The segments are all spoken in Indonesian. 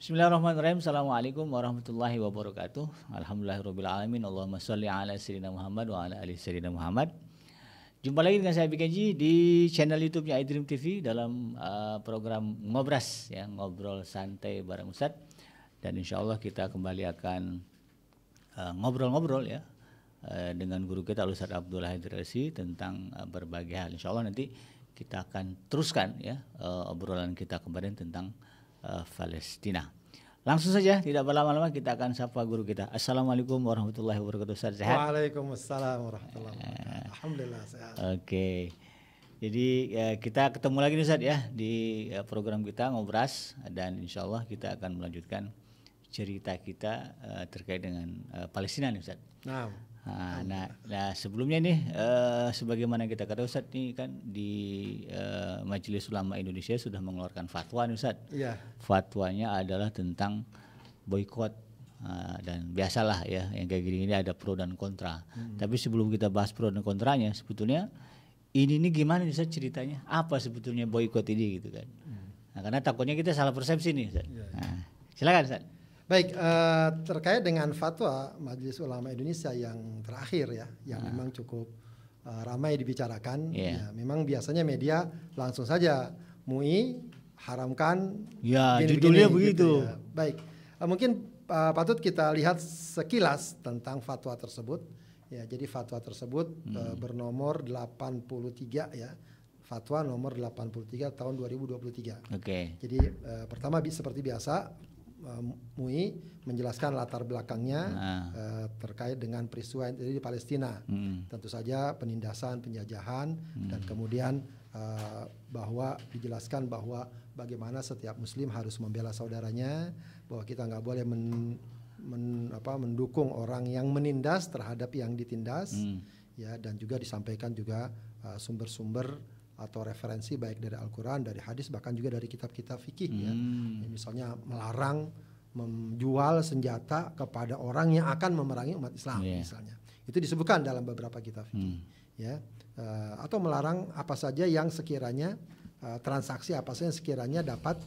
Bismillahirrahmanirrahim. Assalamualaikum warahmatullahi wabarakatuh. Alhamdulillahirrahmanirrahim. Allahumma salli ala sirina Muhammad wa ala alihi sirina Muhammad. Jumpa lagi dengan saya BKG di channel YouTube-nya iDream TV dalam uh, program Ngobras ya, ngobrol santai bareng Ustaz. Dan insya Allah kita kembali akan uh, ngobrol-ngobrol uh, ya uh, dengan guru kita Ustaz Abdullah Hidrasi tentang uh, berbagai hal. Insya Allah nanti kita akan teruskan ya uh, obrolan kita kemarin tentang Eh, Palestina. Langsung saja, tidak berlama-lama kita akan sapa guru kita. Assalamualaikum warahmatullahi wabarakatuh. sehat? Waalaikumsalam warahmatullahi wabarakatuh. Eh. Alhamdulillah sehat. Oke. Okay. Jadi ya, kita ketemu lagi nih Ustaz ya di program kita Ngobras dan insya Allah kita akan melanjutkan cerita kita uh, terkait dengan uh, Palestina nih Ustaz. Nah. Ah, nah, nah, sebelumnya nih uh, sebagaimana kita kata Ustaz nih kan di uh, Majelis Ulama Indonesia sudah mengeluarkan fatwa nih Ustaz. Iya. Fatwanya adalah tentang boykot uh, dan biasalah ya yang kayak gini ini ada pro dan kontra. Hmm. Tapi sebelum kita bahas pro dan kontranya sebetulnya ini ini gimana nih ceritanya? Apa sebetulnya boykot ini gitu kan. Hmm. Nah, karena takutnya kita salah persepsi nih Ustaz. Ya, ya. Nah, silakan Ustaz. Baik, uh, terkait dengan fatwa Majelis Ulama Indonesia yang terakhir ya, yang nah. memang cukup uh, ramai dibicarakan. Yeah. Ya, memang biasanya media langsung saja MUI haramkan. Ya, begini, judulnya begini, gitu begitu. ya. Baik, uh, mungkin uh, patut kita lihat sekilas tentang fatwa tersebut. Ya, jadi fatwa tersebut hmm. uh, bernomor 83 ya fatwa nomor 83 tahun 2023. Oke. Okay. Jadi uh, pertama bi seperti biasa Eh, MUI menjelaskan latar belakangnya nah. uh, terkait dengan peristiwa yang terjadi di Palestina. Hmm. Tentu saja penindasan, penjajahan hmm. dan kemudian uh, bahwa dijelaskan bahwa bagaimana setiap muslim harus membela saudaranya, bahwa kita nggak boleh men, men apa mendukung orang yang menindas terhadap yang ditindas. Hmm. Ya dan juga disampaikan juga sumber-sumber uh, sumber -sumber atau referensi baik dari Al-Quran, dari hadis, bahkan juga dari kitab-kitab fikih ya. hmm. ya. Misalnya melarang menjual senjata kepada orang yang akan memerangi umat Islam yeah. misalnya. Itu disebutkan dalam beberapa kitab fikih hmm. ya. Uh, atau melarang apa saja yang sekiranya uh, transaksi apa saja yang sekiranya dapat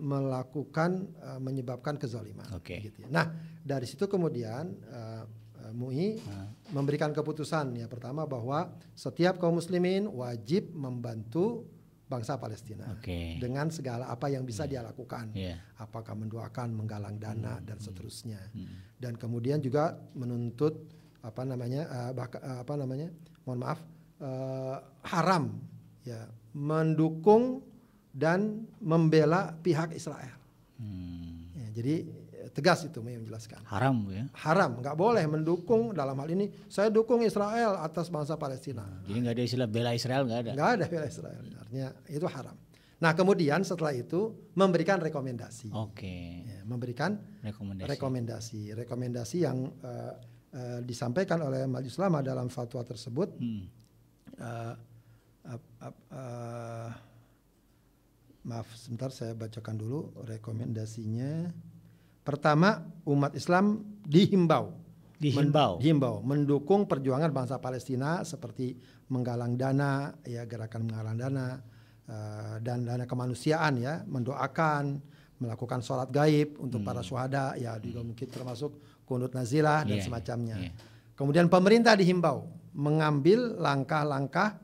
melakukan uh, menyebabkan kezaliman. Okay. Gitu ya. Nah dari situ kemudian uh, MUI ah. memberikan keputusan ya pertama bahwa setiap kaum muslimin wajib membantu bangsa Palestina okay. dengan segala apa yang bisa yeah. dia lakukan, yeah. Iya. apakah mendoakan, menggalang dana hmm. dan hmm. seterusnya, hmm. dan kemudian juga menuntut apa namanya uh, baka, uh, apa namanya, mohon maaf uh, haram ya mendukung dan membela pihak Israel. Hmm. Ya, jadi tegas itu menjelaskan. Haram ya. Haram, nggak boleh mendukung dalam hal ini. Saya dukung Israel atas bangsa Palestina. Hmm, jadi nggak ada istilah bela Israel nggak ada. Nggak ada bela Israel, artinya itu haram. Nah kemudian setelah itu memberikan rekomendasi. Oke. Okay. Ya, memberikan rekomendasi. Rekomendasi, rekomendasi yang uh, uh, disampaikan oleh Majelis Ulama dalam fatwa tersebut. Hmm. Uh, uh, uh, uh, maaf sebentar saya bacakan dulu rekomendasinya. Pertama, umat Islam dihimbau dihimbau men, himbau mendukung perjuangan bangsa Palestina seperti menggalang dana ya gerakan menggalang dana uh, dan dana kemanusiaan ya mendoakan melakukan sholat gaib untuk hmm. para syuhada ya juga mungkin hmm. termasuk kunut nazilah dan iya, iya, semacamnya. Yeah. Kemudian pemerintah dihimbau mengambil langkah-langkah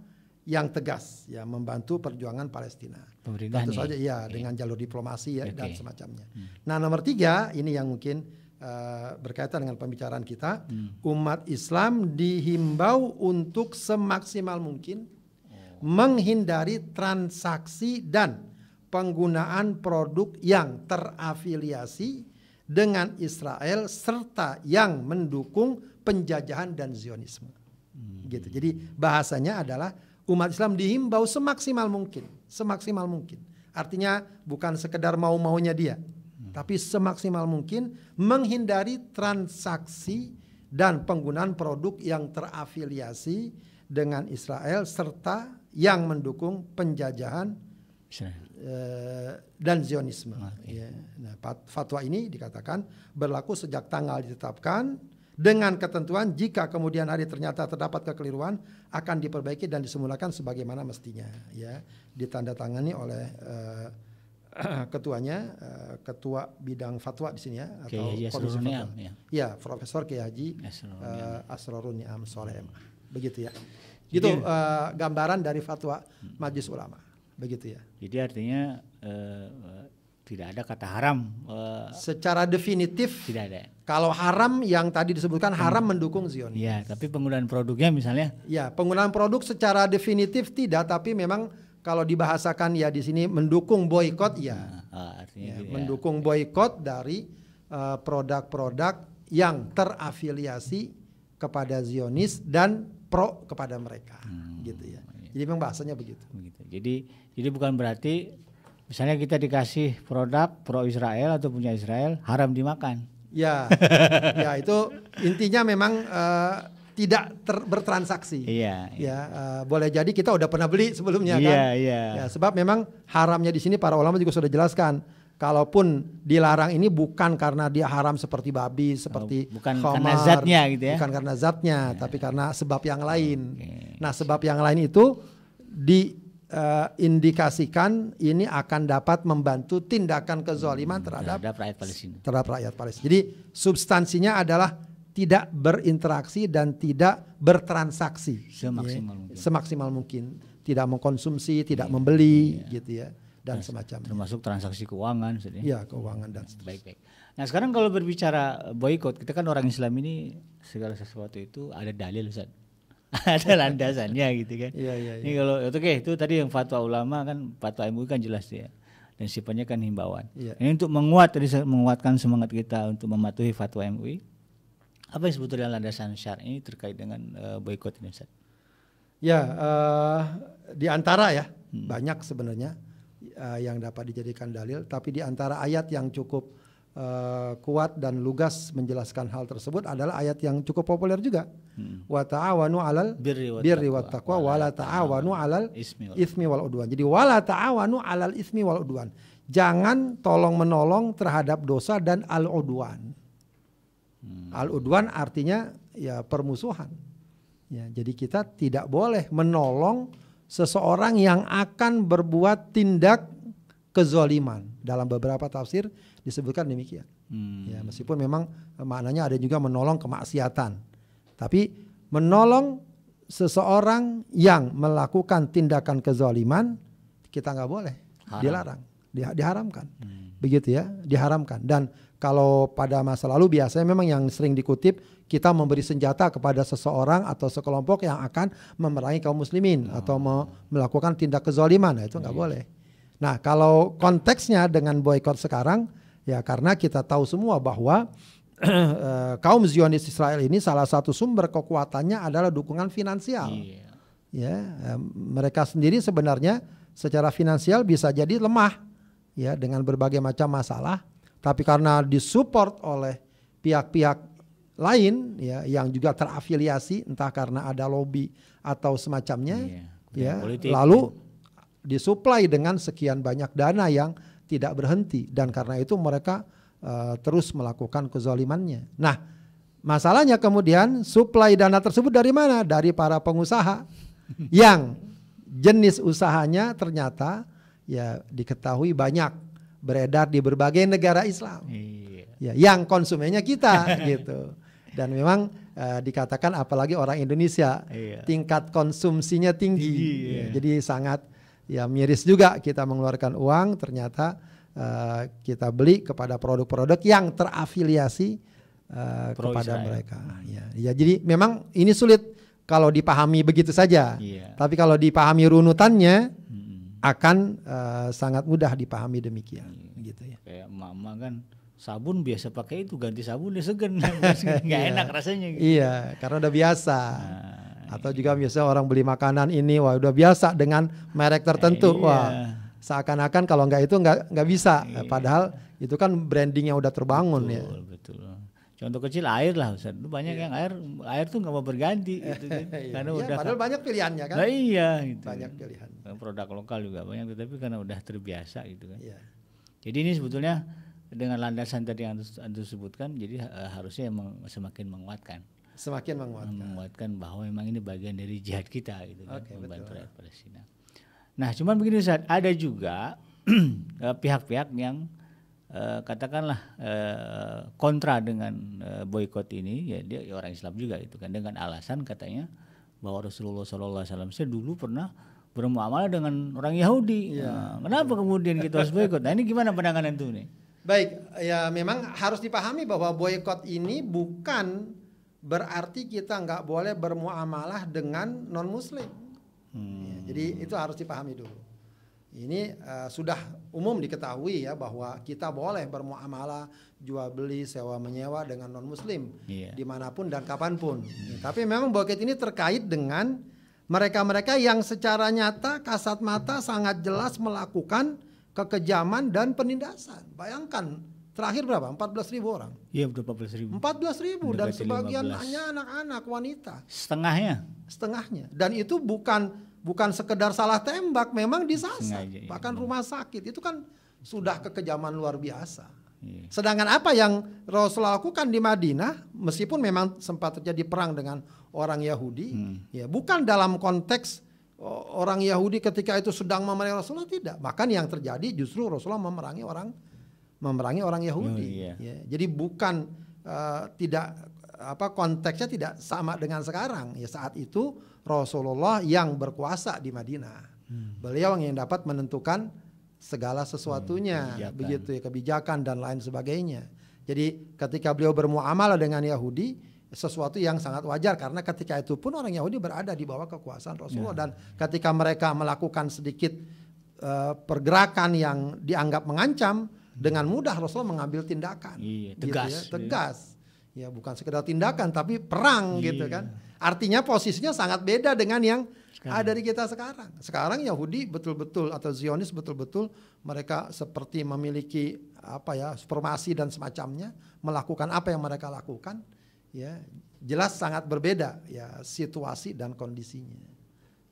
yang tegas ya membantu perjuangan Palestina. Pemerintah Tentu saja ya okay. dengan jalur diplomasi ya okay. dan semacamnya. Hmm. Nah nomor tiga ini yang mungkin uh, berkaitan dengan pembicaraan kita hmm. umat Islam dihimbau untuk semaksimal mungkin menghindari transaksi dan penggunaan produk yang terafiliasi dengan Israel serta yang mendukung penjajahan dan Zionisme. Hmm. Gitu. Jadi bahasanya adalah umat Islam dihimbau semaksimal mungkin, semaksimal mungkin. Artinya bukan sekedar mau-maunya dia, tapi semaksimal mungkin menghindari transaksi dan penggunaan produk yang terafiliasi dengan Israel serta yang mendukung penjajahan eh, dan Zionisme. Okay. Ya, nah, fatwa ini dikatakan berlaku sejak tanggal ditetapkan dengan ketentuan jika kemudian hari ternyata terdapat kekeliruan akan diperbaiki dan disemulakan sebagaimana mestinya ya ditandatangani oleh uh, ketuanya uh, ketua bidang fatwa di sini ya atau komisi Ya. ya Profesor Kiai Haji uh, Asrorun Niam Solem. Begitu ya. Jadi, itu uh, gambaran dari fatwa hmm. Majelis Ulama. Begitu ya. Jadi artinya uh, tidak ada kata haram. Eh, secara definitif tidak ada. Kalau haram yang tadi disebutkan haram mendukung Zionis. Ya, tapi penggunaan produknya misalnya? Ya, penggunaan produk secara definitif tidak, tapi memang kalau dibahasakan ya di sini mendukung boykot ya. ya, mendukung boykot dari eh, produk-produk uh, yang terafiliasi kepada Zionis dan pro kepada mereka hmm. gitu ya. Jadi memang bahasanya begitu. begitu. Jadi jadi bukan berarti Misalnya kita dikasih produk pro Israel atau punya Israel haram dimakan. Ya, ya itu intinya memang uh, tidak ter, bertransaksi. Iya. iya. Ya, iya. Uh, boleh jadi kita udah pernah beli sebelumnya iya, kan. Iya. Iya. Ya, sebab memang haramnya di sini para ulama juga sudah jelaskan. Kalaupun dilarang ini bukan karena dia haram seperti babi, seperti oh, bukan khomar, karena zatnya gitu ya. Bukan karena zatnya, ya. tapi karena sebab yang lain. Okay. Nah, sebab yang lain itu di uh, indikasikan ini akan dapat membantu tindakan kezaliman hmm, terhadap, terhadap rakyat Palestina. Terhadap rakyat Palestina. Jadi substansinya adalah tidak berinteraksi dan tidak bertransaksi semaksimal, ya. mungkin. semaksimal mungkin, tidak mengkonsumsi, tidak ya, membeli, ya. gitu ya, dan semacam termasuk transaksi keuangan, sebenarnya. ya keuangan dan baik baik. Nah sekarang kalau berbicara boykot, kita kan orang Islam ini segala sesuatu itu ada dalil, Ustaz. ada landasannya gitu kan. Iya iya. Ya. Ini iya. kalau itu oke itu tadi yang fatwa ulama kan fatwa MUI kan jelas ya dan sifatnya kan himbauan. Ya. Ini untuk menguat tadi menguatkan semangat kita untuk mematuhi fatwa MUI. Apa yang sebetulnya landasan ini terkait dengan uh, boykot ini Ustaz? Ya, uh, di antara ya hmm. banyak sebenarnya uh, yang dapat dijadikan dalil tapi di antara ayat yang cukup uh, kuat dan lugas menjelaskan hal tersebut adalah ayat yang cukup populer juga. Hmm. Wa ta'awanu 'alal birri wat taqwa wa la ta'awanu 'alal ismi wal udwan. Jadi la ta'awanu 'alal ismi wal udwan. Jangan tolong menolong terhadap dosa dan al udwan. Hmm. Al udwan artinya ya permusuhan. Ya, jadi kita tidak boleh menolong seseorang yang akan berbuat tindak kezoliman. Dalam beberapa tafsir disebutkan demikian. Hmm. Ya, meskipun memang eh, maknanya ada juga menolong kemaksiatan. Tapi menolong seseorang yang melakukan tindakan kezaliman kita nggak boleh, Haram. dilarang, di, diharamkan. Hmm. Begitu ya, diharamkan. Dan kalau pada masa lalu biasanya memang yang sering dikutip kita memberi senjata kepada seseorang atau sekelompok yang akan memerangi kaum muslimin oh. atau me melakukan tindak kezaliman, nah, itu nggak iya. boleh. Nah, kalau konteksnya dengan boykot sekarang Ya, karena kita tahu semua bahwa eh, kaum Zionis Israel ini salah satu sumber kekuatannya adalah dukungan finansial. Yeah. Ya, mereka sendiri sebenarnya secara finansial bisa jadi lemah ya dengan berbagai macam masalah, tapi karena disupport oleh pihak-pihak lain ya yang juga terafiliasi entah karena ada lobby atau semacamnya yeah. Iya, ya, politik. lalu disuplai dengan sekian banyak dana yang tidak berhenti dan karena itu mereka e, terus melakukan kezalimannya. Nah, masalahnya kemudian suplai dana tersebut dari mana? Dari para pengusaha yang jenis usahanya ternyata ya diketahui banyak beredar di berbagai negara Islam. Iya. Ya, yang konsumennya kita gitu. Dan memang e, dikatakan apalagi orang Indonesia iya. tingkat konsumsinya tinggi. tinggi ya. Jadi sangat ya miris juga kita mengeluarkan uang ternyata uh, kita beli kepada produk-produk yang terafiliasi uh, kepada Israel. mereka. Ya. ya, jadi memang ini sulit kalau dipahami begitu saja. Yeah. Tapi kalau dipahami runutannya hmm. akan uh, sangat mudah dipahami demikian hmm. gitu ya. Kayak mama kan sabun biasa pakai itu ganti sabun dia segan nggak iya. enak rasanya gitu. Iya, karena udah biasa. Nah. Atau juga biasa orang beli makanan ini wah udah biasa dengan merek tertentu. Iya. Wah seakan-akan kalau nggak itu nggak nggak bisa. Iya. Padahal itu kan brandingnya udah terbangun ya. betul, ya. Betul. Contoh kecil air lah Ustaz. Banyak iya. yang air air tuh nggak mau berganti gitu kan. karena iya, udah padahal banyak pilihannya kan. Nah, iya gitu. Banyak pilihan. Produk lokal juga banyak tetapi karena udah terbiasa gitu kan. iya. Jadi ini sebetulnya dengan landasan tadi yang Anda sebutkan jadi uh, harusnya emang semakin menguatkan semakin menguatkan. Menguatkan bahwa memang ini bagian dari jihad kita gitu okay, kan, membantu rakyat Palestina. Nah, cuman begini saat ada juga eh, pihak-pihak yang uh, katakanlah uh, kontra dengan uh, boykot ini, ya dia ya orang Islam juga gitu kan dengan alasan katanya bahwa Rasulullah SAW dulu pernah bermuamalah dengan orang Yahudi. Ya. Nah, kenapa kemudian kita harus boykot? Nah, ini gimana penanganan itu nih? Baik, ya memang harus dipahami bahwa boykot ini bukan berarti kita nggak boleh bermuamalah dengan non muslim ya, hmm. ya, jadi itu harus dipahami dulu ini uh, sudah umum diketahui ya bahwa kita boleh bermuamalah jual beli sewa menyewa dengan non muslim yeah. dimanapun dan kapanpun hmm. ya, tapi memang bokeh ini terkait dengan mereka-mereka yang secara nyata kasat mata sangat jelas melakukan kekejaman dan penindasan bayangkan Terakhir berapa? 14 ribu orang. Iya betul 14 ribu. 14 ribu dan sebagian hanya anak-anak wanita. Setengahnya. Setengahnya. Dan itu bukan bukan sekedar salah tembak, memang disasar. Sengaja, iya. Bahkan rumah sakit itu kan sudah kekejaman luar biasa. Iya. Sedangkan apa yang Rasul lakukan di Madinah, meskipun memang sempat terjadi perang dengan orang Yahudi, hmm. ya bukan dalam konteks orang Yahudi ketika itu sedang memerangi Rasulullah tidak. Bahkan yang terjadi justru Rasulullah memerangi orang memerangi orang Yahudi. Oh, iya. ya. Jadi bukan uh, tidak apa konteksnya tidak sama dengan sekarang. Ya saat itu Rasulullah yang berkuasa di Madinah. Hmm. Beliau yang dapat menentukan segala sesuatunya, hmm, begitu ya kebijakan dan lain sebagainya. Jadi ketika beliau bermuamalah dengan Yahudi sesuatu yang sangat wajar karena ketika itu pun orang Yahudi berada di bawah kekuasaan Rasulullah ya. dan ketika mereka melakukan sedikit uh, pergerakan yang dianggap mengancam dengan mudah Rasulullah mengambil tindakan. Iya, gitu tegas. Gitu ya, iya. tegas. Iya. Ya bukan sekedar tindakan tapi perang gitu iya. gitu kan. Artinya posisinya sangat beda dengan yang sekarang. ada di kita sekarang. Sekarang Yahudi betul-betul atau Zionis betul-betul mereka seperti memiliki apa ya formasi dan semacamnya melakukan apa yang mereka lakukan ya jelas sangat berbeda ya situasi dan kondisinya.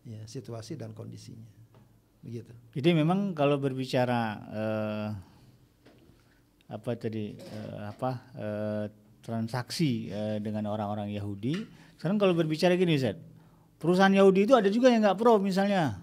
Ya, situasi dan kondisinya. Begitu. Jadi memang kalau berbicara eh apa tadi uh, apa uh, transaksi uh, dengan orang-orang Yahudi. Sekarang kalau berbicara gini, Zed, perusahaan Yahudi itu ada juga yang nggak pro misalnya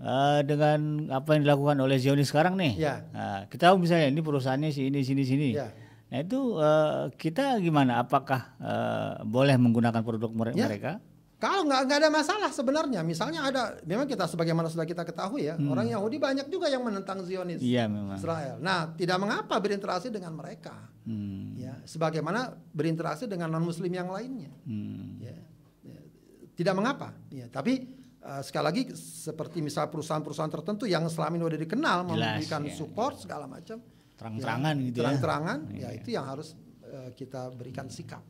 uh, dengan apa yang dilakukan oleh Zionis sekarang nih. Ya. Nah, kita tahu misalnya ini perusahaannya si ini sini sini. Ya. Nah itu uh, kita gimana? Apakah uh, boleh menggunakan produk ya. mereka? Ya. Kalau nggak nggak ada masalah sebenarnya, misalnya ada, memang kita sebagaimana sudah kita ketahui ya, hmm. orang Yahudi banyak juga yang menentang Zionis iya, Israel. Nah, tidak mengapa berinteraksi dengan mereka, hmm. ya, sebagaimana berinteraksi dengan non Muslim yang lainnya, hmm. ya, ya, tidak mengapa. Ya, tapi uh, sekali lagi seperti misal perusahaan-perusahaan tertentu yang selama ini sudah dikenal Jelas, memberikan ya, support ya. segala macam, terang-terangan ya, gitu ya. terang-terangan, iya, ya. ya itu yang harus uh, kita berikan sikap.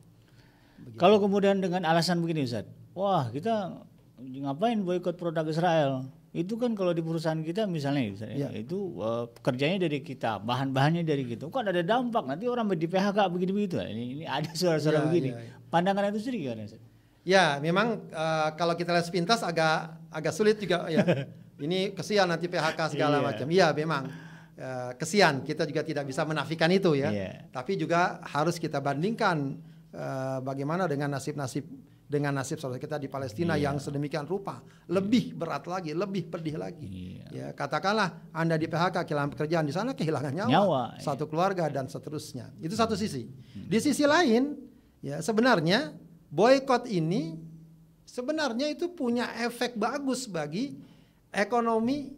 Begitu. Kalau kemudian dengan alasan begini Ustadz wah kita ngapain boykot produk Israel? Itu kan kalau di perusahaan kita misalnya, misalnya ya. itu uh, kerjanya dari kita, bahan-bahannya dari kita. Kok ada dampak nanti orang di PHK begini-begitu. Nah, ini, ini ada suara-suara ya, begini. Ya, ya. Pandangan itu sendiri gimana? Ya, memang uh, kalau kita lihat sepintas agak agak sulit juga ya. ini kesian nanti PHK segala yeah. macam. Iya, memang. Uh, kesian kita juga tidak bisa menafikan itu ya. Yeah. Tapi juga harus kita bandingkan uh, bagaimana dengan nasib-nasib dengan nasib saudara kita di Palestina yeah. yang sedemikian rupa, lebih yeah. berat lagi, lebih pedih lagi. Yeah. Ya, katakanlah Anda di PHK kehilangan pekerjaan di sana kehilangan nyawa, nyawa iya. satu keluarga dan seterusnya. Itu iya. satu sisi. Hmm. Di sisi lain, ya sebenarnya boykot ini sebenarnya itu punya efek bagus bagi ekonomi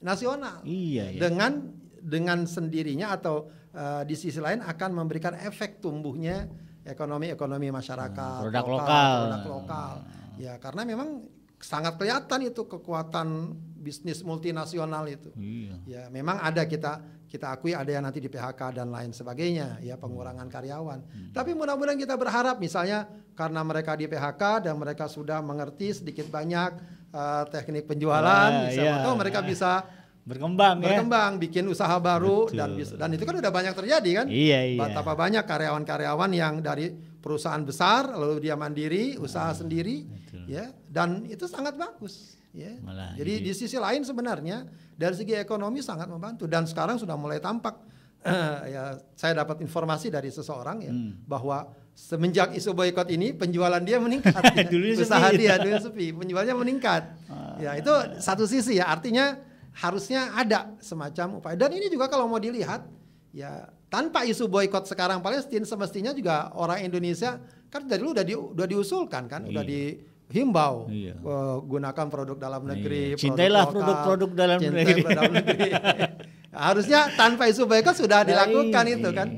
nasional. Iya, yeah. Dengan dengan sendirinya atau uh, di sisi lain akan memberikan efek tumbuhnya ekonomi ekonomi masyarakat hmm, produk lokal, lokal produk lokal hmm. ya karena memang sangat kelihatan itu kekuatan bisnis multinasional itu iya. ya memang ada kita kita akui ada yang nanti di PHK dan lain sebagainya ya pengurangan karyawan hmm. tapi mudah-mudahan kita berharap misalnya karena mereka di PHK dan mereka sudah mengerti sedikit banyak uh, teknik penjualan ah, iya, mereka iya. bisa berkembang ya. Berkembang, bikin usaha baru Betul. dan dan itu kan udah banyak terjadi kan? Iya, iya. Betapa banyak karyawan-karyawan yang dari perusahaan besar lalu dia mandiri, usaha ah, sendiri betul. ya. Dan itu sangat bagus ya. Malah, jadi, iya. di sisi lain sebenarnya dari segi ekonomi sangat membantu dan sekarang sudah mulai tampak ya saya dapat informasi dari seseorang ya hmm. bahwa semenjak isu boykot ini penjualan dia meningkat ya. dulu usaha sepi. dia dulu sepi penjualnya meningkat ah, ya itu satu sisi ya artinya harusnya ada semacam upaya. Dan ini juga kalau mau dilihat ya tanpa isu boykot sekarang Palestina semestinya juga orang Indonesia kan dari dulu udah di, udah diusulkan kan, udah udah iya. dihimbau iya. uh, gunakan produk dalam iya. negeri, iya. cintailah produk-produk dalam, negeri. dalam negeri. harusnya tanpa isu boykot sudah nah, dilakukan iya. itu kan.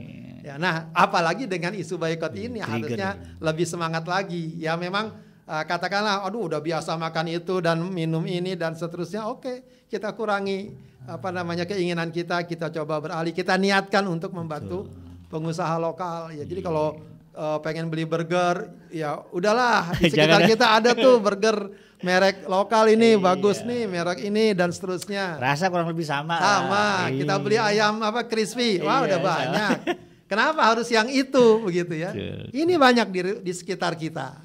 Ya, nah, apalagi dengan isu boykot ini iya, Trigger. harusnya lebih semangat lagi. Ya memang uh, katakanlah aduh udah biasa makan itu dan minum ini dan seterusnya oke okay, kita kurangi apa namanya keinginan kita kita coba beralih kita niatkan untuk membantu pengusaha lokal ya jadi kalau uh, pengen beli burger ya udahlah di sekitar kita ada tuh burger merek lokal ini iya. bagus nih merek ini dan seterusnya rasa kurang lebih sama sama lah. kita iya. beli ayam apa crispy wah wow, udah banyak kenapa harus yang itu begitu ya ini banyak di, di sekitar kita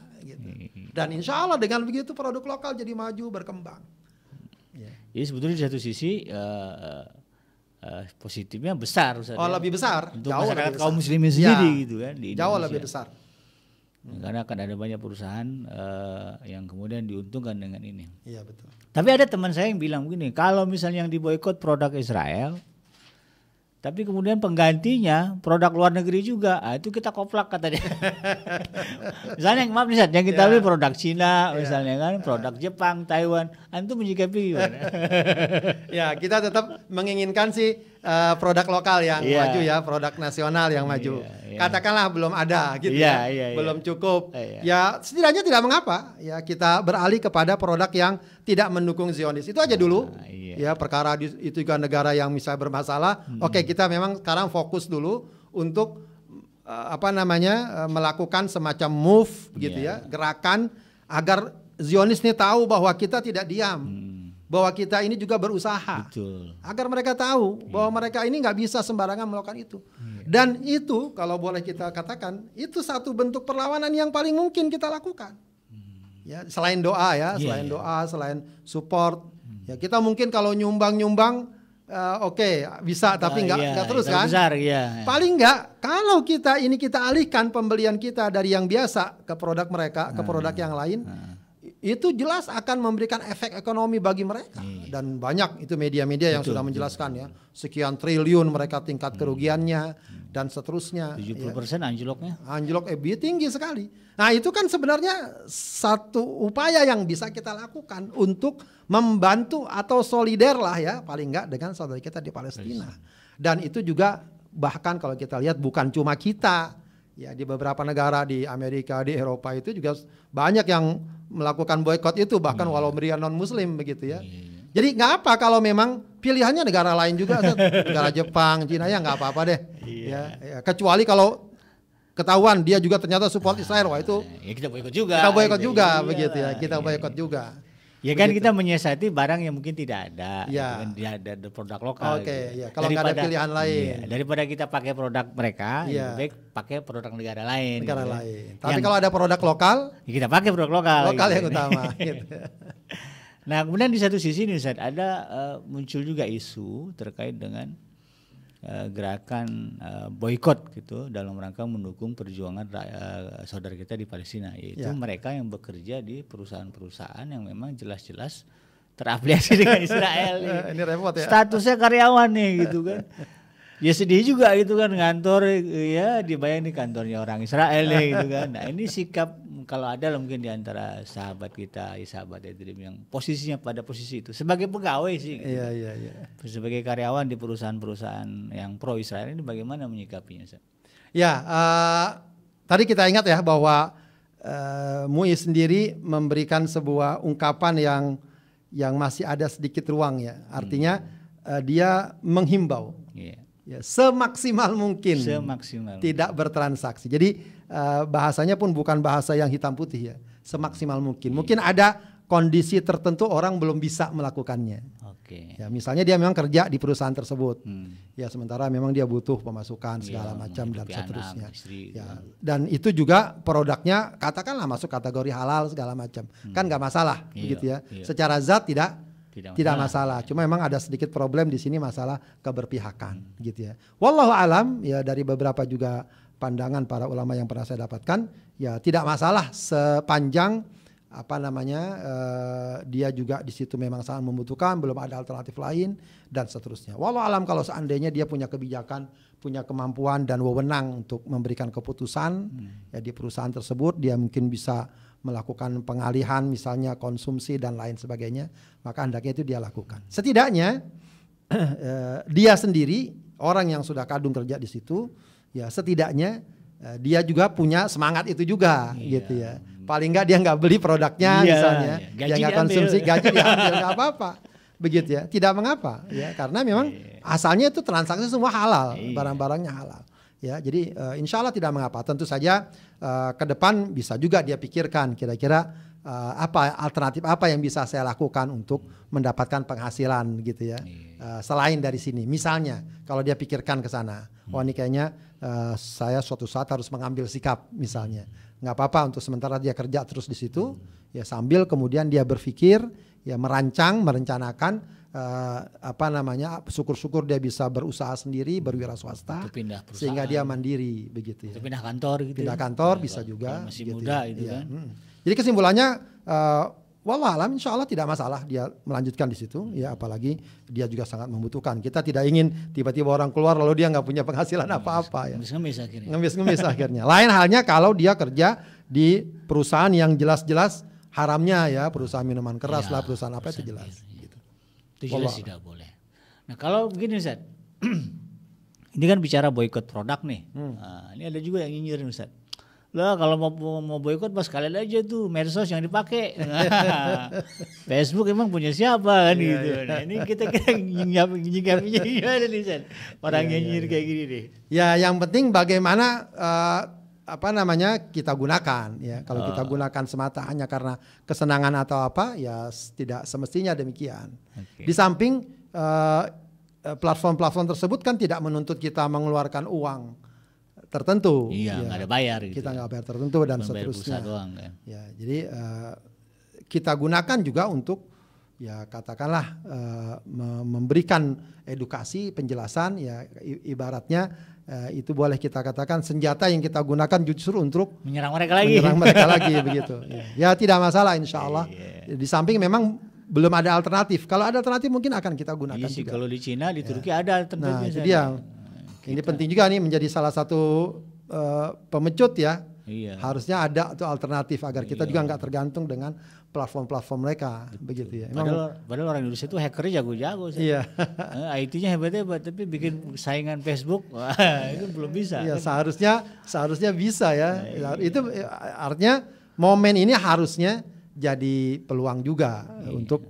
dan insya Allah dengan begitu produk lokal jadi maju berkembang. Yeah. Jadi sebetulnya di satu sisi uh, uh, positifnya besar. oh ya. lebih besar. Untuk jauh masyarakat lebih besar. kaum muslimin ya. sendiri gitu kan. Di jauh lebih besar. Hmm. Karena akan ada banyak perusahaan uh, yang kemudian diuntungkan dengan ini. Iya betul. Tapi ada teman saya yang bilang begini, kalau misalnya yang diboikot produk Israel, tapi kemudian penggantinya produk luar negeri juga, ah, itu kita koplak katanya. dia. misalnya maaf nih yang kita ya. beli yeah. produk Cina yeah. misalnya kan, produk uh. Jepang, Taiwan, ah, itu menyikapi gimana? ya kita tetap menginginkan sih uh, produk lokal yang yeah. maju ya, produk nasional yang maju. Yeah, iya. Katakanlah belum ada gitu yeah, ya, yeah, iya. belum cukup. Yeah, iya. Ya setidaknya tidak mengapa ya kita beralih kepada produk yang tidak mendukung Zionis. Itu aja dulu. Uh, yeah. Ya perkara di, itu juga negara yang misalnya bermasalah. Hmm. Oke, kita memang sekarang fokus dulu untuk uh, apa namanya uh, melakukan semacam move gitu yeah. ya, gerakan agar Zionis ini tahu bahwa kita tidak diam. Hmm bahwa kita ini juga berusaha Betul. agar mereka tahu iya. bahwa mereka ini nggak bisa sembarangan melakukan itu yeah. dan itu kalau boleh kita katakan itu satu bentuk perlawanan yang paling mungkin kita lakukan mm. ya selain doa ya yeah, selain yeah. doa selain support mm. ya kita mungkin kalau nyumbang nyumbang uh, eh, oke okay, bisa tapi nggak iya, nggak terus kan besar, iya, iya. paling nggak kalau kita ini kita alihkan pembelian kita dari yang biasa ke produk mereka ke nah, produk yang lain nah itu jelas akan memberikan efek ekonomi bagi mereka hmm. dan banyak itu media-media yang sudah menjelaskan ya sekian triliun mereka tingkat hmm. kerugiannya hmm. dan seterusnya 70% ya. anjloknya anjlok EBI eh, tinggi sekali nah itu kan sebenarnya satu upaya yang bisa kita lakukan untuk membantu atau solider lah ya paling enggak dengan saudara kita di Palestina dan itu juga bahkan kalau kita lihat bukan cuma kita ya di beberapa negara di Amerika di Eropa itu juga banyak yang melakukan boykot itu bahkan yeah. Hmm. walau meriah non muslim begitu ya. Yeah. Iya. Jadi nggak apa kalau memang pilihannya negara lain juga, negara Jepang, Cina ya nggak apa-apa deh. Iya. Ya, ya, kecuali kalau ketahuan dia juga ternyata support Israel, wah itu ya, kita boykot juga. Kita boykot iya, juga, iya, begitu ya, iya, kita iya. juga. Ya kan Begitu. kita menyiasati barang yang mungkin tidak ada, gitu ya. kan tidak ada produk lokal. Oke, gitu. ya. kalau daripada, ada pilihan lain. Ya, daripada kita pakai produk mereka, ya. lebih baik pakai produk negara lain. Gitu negara gitu. lain. Tapi yang, kalau ada produk lokal, ya kita pakai produk lokal. Lokal gitu. yang utama. Nah kemudian di satu sisi ini Ustaz, ada uh, muncul juga isu terkait dengan uh, gerakan uh, boykot gitu dalam rangka mendukung perjuangan uh, saudara kita di Palestina yaitu ya. mereka yang bekerja di perusahaan-perusahaan yang memang jelas-jelas terafiliasi dengan Israel. Ini repot ya. Statusnya karyawan nih gitu kan. ya sedih juga gitu kan kantor ya dibayang di kantornya orang Israel ya gitu kan. Nah ini sikap kalau ada mungkin di antara sahabat kita, ya, sahabat Edrim yang posisinya pada posisi itu sebagai pegawai sih. Gitu. Iya iya iya. Sebagai karyawan di perusahaan-perusahaan yang pro Israel ini bagaimana menyikapinya? Ya uh, tadi kita ingat ya bahwa uh, eh, Mui sendiri memberikan sebuah ungkapan yang yang masih ada sedikit ruang ya. Artinya hmm. uh, dia menghimbau. Yeah ya, semaksimal mungkin semaksimal tidak bertransaksi jadi uh, bahasanya pun bukan bahasa yang hitam putih ya semaksimal mungkin mungkin iya. ada kondisi tertentu orang belum bisa melakukannya. Oke. Ya misalnya dia memang kerja di perusahaan tersebut. Hmm. Ya sementara memang dia butuh pemasukan iya, segala ya, macam dan seterusnya. Ya, ya. Dan itu juga produknya katakanlah masuk kategori halal segala macam. Kan hmm. Kan nggak masalah ya, begitu ya. ya Secara zat tidak tidak masalah. Tidak masalah. Iya. Cuma memang ada sedikit problem di sini masalah keberpihakan hmm. gitu ya. Wallahu alam ya dari beberapa juga pandangan para ulama yang pernah saya dapatkan ya tidak masalah sepanjang apa namanya uh, dia juga di situ memang sangat membutuhkan belum ada alternatif lain dan seterusnya. Walau alam kalau seandainya dia punya kebijakan, punya kemampuan dan wewenang untuk memberikan keputusan hmm. ya di perusahaan tersebut dia mungkin bisa melakukan pengalihan misalnya konsumsi dan lain sebagainya, maka hendaknya itu dia lakukan. Setidaknya eh, dia sendiri orang yang sudah kadung kerja di situ, ya setidaknya eh, dia juga punya semangat itu juga, iya. gitu ya. Paling enggak dia nggak beli produknya iya, misalnya, iya. dia nggak konsumsi gaji diambil nggak apa-apa, begitu ya. Tidak mengapa, ya karena memang iya. asalnya itu transaksi semua halal, iya. barang-barangnya halal. Ya, jadi uh, eh, insya Allah tidak mengapa. Tentu saja uh, ke depan bisa juga dia pikirkan kira-kira uh, apa alternatif apa yang bisa saya lakukan untuk mendapatkan penghasilan gitu ya. Uh, selain dari sini, misalnya kalau dia pikirkan ke sana, hmm. oh ini kayaknya uh, saya suatu saat harus mengambil sikap misalnya. Nggak apa-apa untuk sementara dia kerja terus di situ, hmm. ya sambil kemudian dia berpikir, ya merancang, merencanakan uh, apa namanya syukur-syukur dia bisa berusaha sendiri berwira swasta pindah sehingga dia mandiri begitu ya. pindah kantor gitu. Pindah ya. kantor ya, bisa juga masih gitu muda ya. gitu ya. kan. Hmm. Jadi kesimpulannya uh, eh, Wallah alam insya Allah tidak masalah dia melanjutkan di situ ya apalagi dia juga sangat membutuhkan kita tidak ingin tiba-tiba orang keluar lalu dia nggak punya penghasilan apa-apa ya ngemis-ngemis akhirnya ngemis-ngemis akhirnya lain halnya kalau dia kerja di perusahaan yang jelas-jelas haramnya ya perusahaan minuman keras ya, lah perusahaan apa perusahaan itu jelas iya, iya. Itu jelas Wallah. tidak boleh. Nah kalau begini Ustaz, ini kan bicara boykot produk nih. Hmm. Nah, ini ada juga yang nyinyirin Ustaz. Lah kalau mau mau boykot pas kalian aja tuh medsos yang dipakai. Facebook emang punya siapa kan yeah, gitu. Yeah. Nah, ini kita kira kan iya, iya, nyinyir, nyinyir, nih San? Orang yeah, nyinyir yeah, kayak gini deh. Ya yang penting bagaimana uh, apa namanya kita gunakan ya kalau uh. kita ah. gunakan semata hanya karena kesenangan atau apa ya tidak semestinya demikian okay. di samping eh, eh, platform-platform uh, tersebut kan tidak menuntut kita mengeluarkan uang tertentu iya ya. nggak gak ada bayar gitu kita nggak bayar tertentu dan Bukan seterusnya bayar doang, kan? ya jadi uh, kita gunakan juga untuk ya katakanlah uh, memberikan edukasi penjelasan ya ibaratnya eh, itu boleh kita katakan senjata yang kita gunakan justru untuk menyerang mereka lagi, menyerang mereka lagi begitu. Ya, ya. tidak masalah, insya iya, Allah. Yeah. Di samping memang belum ada alternatif. Kalau ada alternatif mungkin akan kita gunakan Isi, iya juga. Kalau di Cina, di ya. Turki ya. ada alternatif. Nah, jadi yang nah, ini gitu. penting juga nih menjadi salah satu uh, pemecut ya Iya. Harusnya ada tuh alternatif agar kita iya. juga nggak tergantung dengan platform-platform mereka Betul. begitu ya. Emang, padahal, padahal orang Indonesia itu hacker jago-jago sih. Iya. Eh, IT-nya hebat-hebat tapi bikin iya. saingan Facebook itu belum bisa. Iya, kan? seharusnya seharusnya bisa ya. Nah, iya. Itu eh, artinya momen ini harusnya jadi peluang juga iya. untuk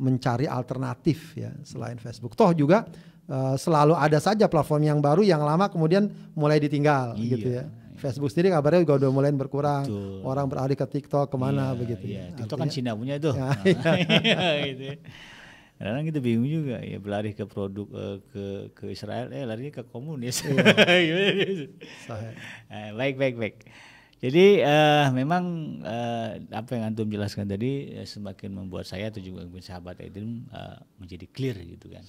mencari alternatif ya selain Facebook. Toh juga eh, selalu ada saja platform yang baru yang lama kemudian mulai ditinggal iya. gitu ya. Facebook sendiri kabarnya juga udah mulai berkurang. Betul. Orang beralih ke TikTok kemana yeah, begitu. Yeah. TikTok kan Cina punya Karena Ya. Iya, gitu ya. kita bingung juga ya berlari ke produk uh, ke ke Israel eh larinya ke komunis. Iya. Like gitu. eh, baik baik baik. Jadi uh, memang uh, apa yang antum jelaskan tadi ya, semakin membuat saya atau juga sahabat itu uh, menjadi clear gitu kan.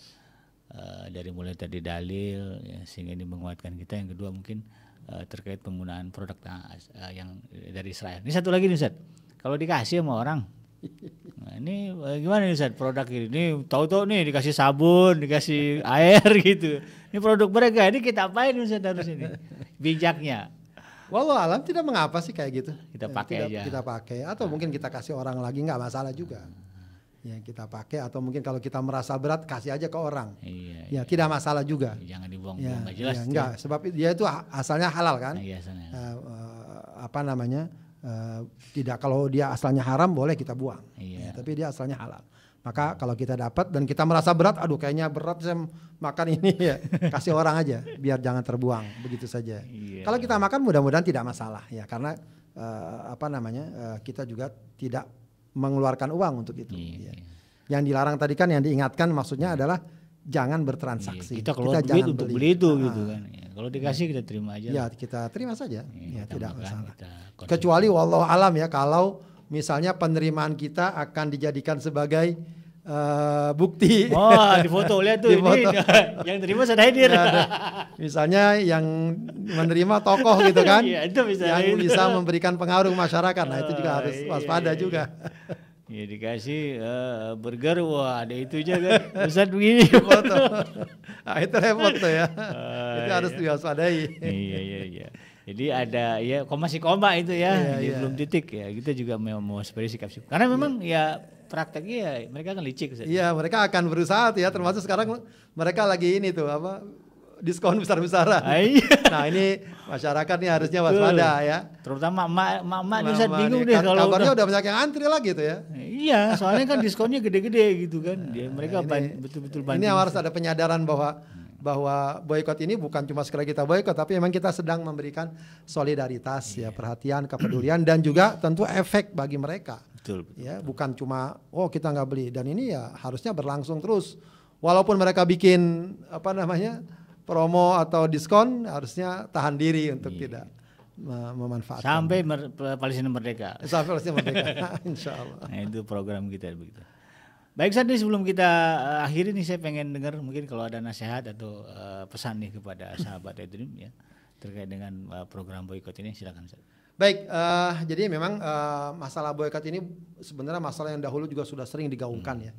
Uh, dari mulai tadi dalil ya, sehingga ini menguatkan kita. Yang kedua mungkin uh, terkait penggunaan produk eh, yang dari Israel. Ini satu lagi nih Ustaz. Kalau dikasih sama orang Nah, ini eh, gimana nih Ustaz produk ini? Tahu-tahu nih dikasih sabun, dikasih air gitu. Ini produk mereka. Ini kita apain Ustaz harus ini? Bijaknya. Walau alam tidak mengapa sih kayak gitu. Kita pakai kita, aja. Kita pakai atau nah. mungkin kita kasih orang lagi nggak masalah juga. Nah ya kita pakai atau mungkin kalau kita merasa berat kasih aja ke orang iya, ya iya. tidak masalah juga jangan dibuang-buang ya, ya jelas ya, enggak sebab dia itu asalnya halal kan nah, iya, asalnya. Uh, apa namanya uh, tidak kalau dia asalnya haram boleh kita buang iya. ya, tapi dia asalnya halal maka kalau kita dapat dan kita merasa berat, aduh kayaknya berat saya makan ini ya, kasih orang aja biar jangan terbuang begitu saja. Iya. Kalau kita makan mudah-mudahan tidak masalah ya karena uh, apa namanya uh, kita juga tidak mengeluarkan uang untuk itu. Iya, ya. Yang dilarang tadi kan yang diingatkan maksudnya iya. adalah jangan bertransaksi. Iya, kita keluar kita duit untuk beli, itu nah, gitu kan. Ya, kalau dikasih kita terima aja. Ya, kita terima saja. Ya, kita tidak masalah. Kecuali walau alam ya kalau misalnya penerimaan kita akan dijadikan sebagai uh, bukti. oh, di foto lihat tuh di ini foto. yang terima saya hadir. Ya, Misalnya yang menerima tokoh gitu kan. Iya, itu bisa. Yang itu. bisa memberikan pengaruh masyarakat. Nah, itu juga harus oh, iya, waspada iya, iya. juga. Ya dikasih uh, burger, wah ada itu aja juga besar begini. foto. nah, itu repot tuh ya. Uh, itu iya. harus diwaspadai. Iya, iya, iya. Jadi ada ya koma si koma itu ya, iya, iya. belum titik ya. Kita juga memang mau sikap sikap. Karena memang iya. ya prakteknya ya mereka akan licik. sih. Iya, mereka akan berusaha ya termasuk sekarang mereka lagi ini tuh apa diskon besar-besaran. Ah, iya. nah ini masyarakat nih harusnya waspada ya. Terutama emak emak ini saya bingung deh kalau kabarnya udah banyak yang antri lagi tuh ya. Iya, soalnya kan diskonnya gede-gede gitu kan. Dia mereka nah, betul-betul Ini harus ada penyadaran bahwa bahwa boykot ini bukan cuma sekali kita boykot tapi memang kita sedang memberikan solidaritas yeah. ya iya. perhatian kepedulian dan juga tentu efek bagi mereka betul, betul, ya bukan cuma oh kita nggak beli dan ini ya harusnya berlangsung terus walaupun mereka bikin apa namanya promo atau diskon harusnya tahan diri untuk yeah. tidak memanfaatkan sampai mer Palestina merdeka sampai Palestina merdeka Insya Allah nah, itu program kita begitu Baik ini sebelum kita uh, akhiri nih saya pengen dengar mungkin kalau ada nasihat atau uh, pesan nih kepada sahabat Edream ya terkait dengan uh, program boykot ini silakan Baik, uh, jadi memang uh, masalah boykot ini sebenarnya masalah yang dahulu juga sudah sering digaungkan hmm. ya.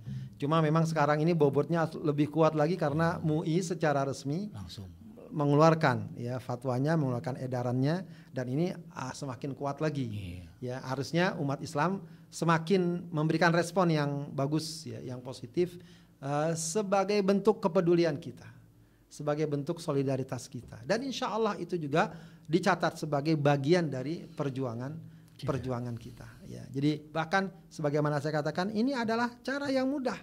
Cuma memang sekarang ini bobotnya lebih kuat lagi karena MUI secara resmi langsung mengeluarkan ya fatwanya, mengeluarkan edarannya dan ini uh, semakin kuat lagi. Yeah. Ya, harusnya umat Islam semakin memberikan respon yang bagus ya, yang positif uh, sebagai bentuk kepedulian kita, sebagai bentuk solidaritas kita. Dan insya Allah itu juga dicatat sebagai bagian dari perjuangan yeah. perjuangan kita. Ya, jadi bahkan sebagaimana saya katakan ini adalah cara yang mudah.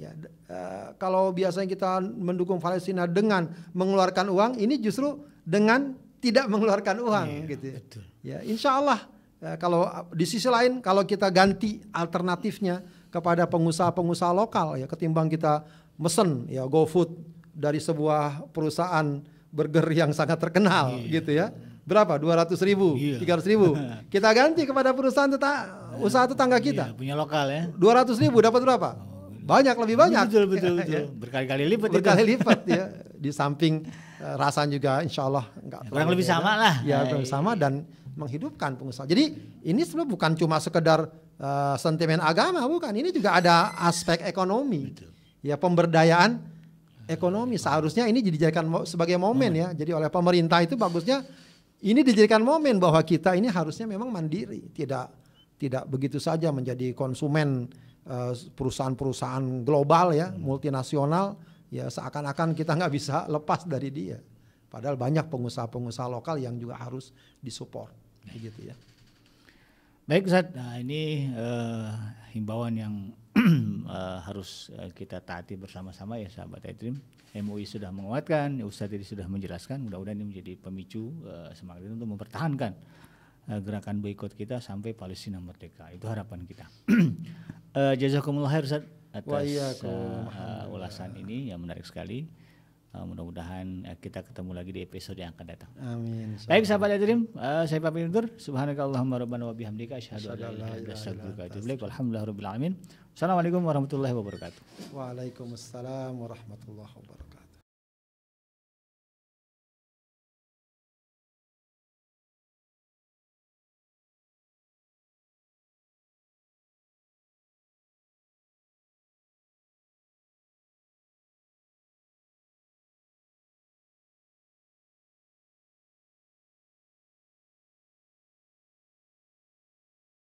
Ya, uh, kalau biasanya kita mendukung Palestina dengan mengeluarkan uang, ini justru dengan tidak mengeluarkan uang, yeah, gitu. Ya. Betul. Ya, insya Allah Eh, kalau di sisi lain kalau kita ganti alternatifnya kepada pengusaha-pengusaha lokal ya ketimbang kita mesen ya GoFood dari sebuah perusahaan burger yang sangat terkenal yeah. gitu ya berapa? 200 ribu, yeah. 300 ribu. Kita ganti kepada perusahaan tetap usaha tetangga iya, kita. Yeah, punya lokal ya. 200 ribu dapat berapa? Oh, iya. Banyak lebih banyak. Betul betul. Ya, betul. Ya. Berkali-kali lipat. Berkali lipat ya. Di samping rasa eh, rasanya juga insya Allah nggak. Kurang lebih sama lah. Ya iya, kurang sama dan menghidupkan pengusaha. Jadi ini sebenarnya bukan cuma sekedar uh, sentimen agama, bukan. Ini juga ada aspek ekonomi. Ya pemberdayaan ekonomi. Seharusnya ini dijadikan sebagai momen ya. Jadi oleh pemerintah itu bagusnya ini dijadikan momen bahwa kita ini harusnya memang mandiri, tidak tidak begitu saja menjadi konsumen eh, perusahaan-perusahaan global ya, hmm. multinasional ya seakan-akan kita nggak bisa lepas dari dia. Padahal banyak pengusaha-pengusaha lokal yang juga harus disupport begitu ya. Baik Ustaz, nah ini uh, himbauan yang uh, harus eh, kita taati bersama-sama ya sahabat Edrim MUI sudah menguatkan, ya, Ustaz tadi sudah menjelaskan, mudah-mudahan ini menjadi pemicu uh, semangat untuk mempertahankan uh, gerakan boikot kita sampai Palestina merdeka. Itu harapan kita. uh, jazakumullah khair Ustaz atas uh, uh, ulasan ini yang menarik sekali. Uh, mudah-mudahan uh, kita ketemu lagi di episode yang akan datang. Amin. Baik sahabat hadirin, uh, eh, saya Pak Pintur. Subhanakallahumma rabbana wa bihamdika asyhadu an la ilaha illa anta astaghfiruka wa atubu ilaik. warahmatullahi wabarakatuh. Waalaikumsalam warahmatullahi wabarakatuh.